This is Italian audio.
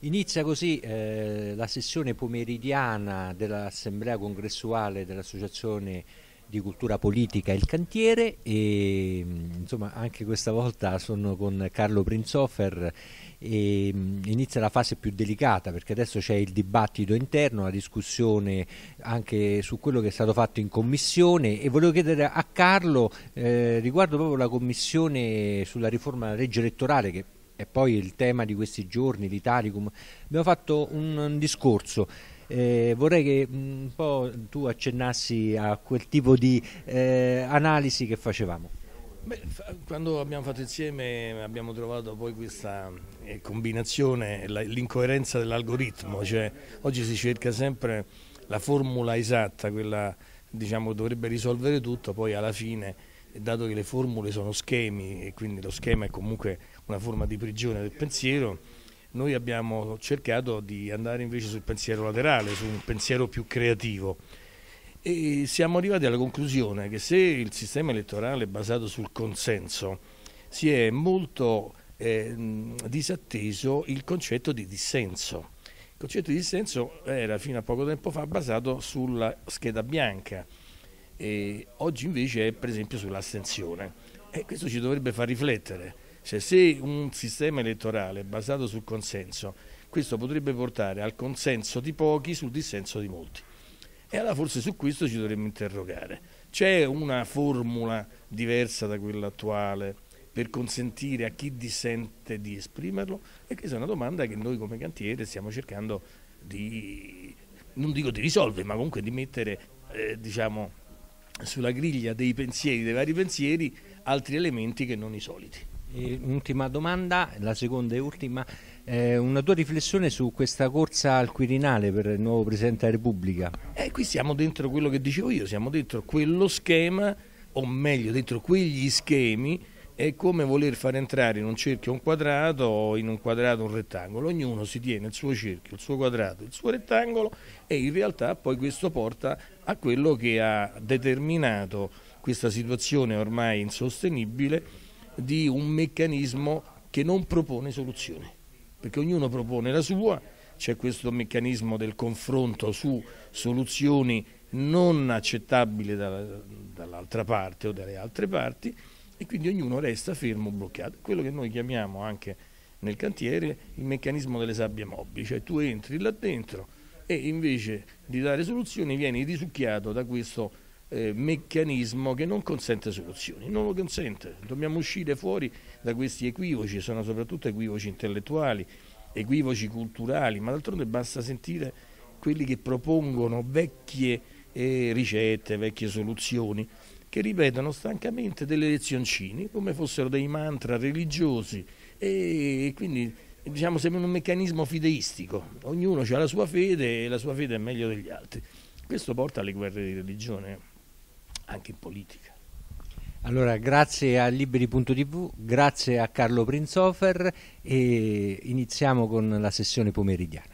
Inizia così eh, la sessione pomeridiana dell'assemblea congressuale dell'Associazione di Cultura Politica Il Cantiere e mm, insomma anche questa volta sono con Carlo Prinzoffer e mm, inizia la fase più delicata perché adesso c'è il dibattito interno, la discussione anche su quello che è stato fatto in commissione e volevo chiedere a Carlo eh, riguardo proprio la commissione sulla riforma della legge elettorale che e poi il tema di questi giorni, l'Italicum, abbiamo fatto un, un discorso. Eh, vorrei che mm, un po' tu accennassi a quel tipo di eh, analisi che facevamo. Beh, quando abbiamo fatto insieme abbiamo trovato poi questa eh, combinazione, l'incoerenza dell'algoritmo, cioè oggi si cerca sempre la formula esatta, quella diciamo dovrebbe risolvere tutto, poi alla fine dato che le formule sono schemi e quindi lo schema è comunque una forma di prigione del pensiero, noi abbiamo cercato di andare invece sul pensiero laterale, su un pensiero più creativo e siamo arrivati alla conclusione che se il sistema elettorale è basato sul consenso si è molto eh, disatteso il concetto di dissenso. Il concetto di dissenso era fino a poco tempo fa basato sulla scheda bianca, e oggi invece è per esempio sull'astensione e questo ci dovrebbe far riflettere. Cioè, se un sistema elettorale basato sul consenso, questo potrebbe portare al consenso di pochi sul dissenso di molti. E allora forse su questo ci dovremmo interrogare. C'è una formula diversa da quella attuale per consentire a chi dissente di esprimerlo? E questa è una domanda che noi come cantiere stiamo cercando di, non dico di risolvere, ma comunque di mettere, eh, diciamo, sulla griglia dei pensieri, dei vari pensieri, altri elementi che non i soliti. E un'ultima domanda, la seconda e ultima, eh, una tua riflessione su questa corsa al Quirinale per il nuovo Presidente della Repubblica. Eh, qui siamo dentro quello che dicevo io, siamo dentro quello schema, o meglio dentro quegli schemi è come voler far entrare in un cerchio un quadrato o in un quadrato un rettangolo, ognuno si tiene il suo cerchio, il suo quadrato, il suo rettangolo e in realtà poi questo porta a quello che ha determinato questa situazione ormai insostenibile di un meccanismo che non propone soluzioni. perché ognuno propone la sua, c'è questo meccanismo del confronto su soluzioni non accettabili dall'altra parte o dalle altre parti e quindi ognuno resta fermo, bloccato. Quello che noi chiamiamo anche nel cantiere il meccanismo delle sabbie mobili, cioè tu entri là dentro e invece di dare soluzioni vieni risucchiato da questo eh, meccanismo che non consente soluzioni, non lo consente. Dobbiamo uscire fuori da questi equivoci, sono soprattutto equivoci intellettuali, equivoci culturali, ma d'altronde basta sentire quelli che propongono vecchie eh, ricette, vecchie soluzioni che ripetono stancamente delle lezioncini come fossero dei mantra religiosi e quindi diciamo sembra un meccanismo fideistico, ognuno ha la sua fede e la sua fede è meglio degli altri. Questo porta alle guerre di religione anche in politica. Allora, grazie a Liberi.tv, grazie a Carlo Prinzhofer e iniziamo con la sessione pomeridiana.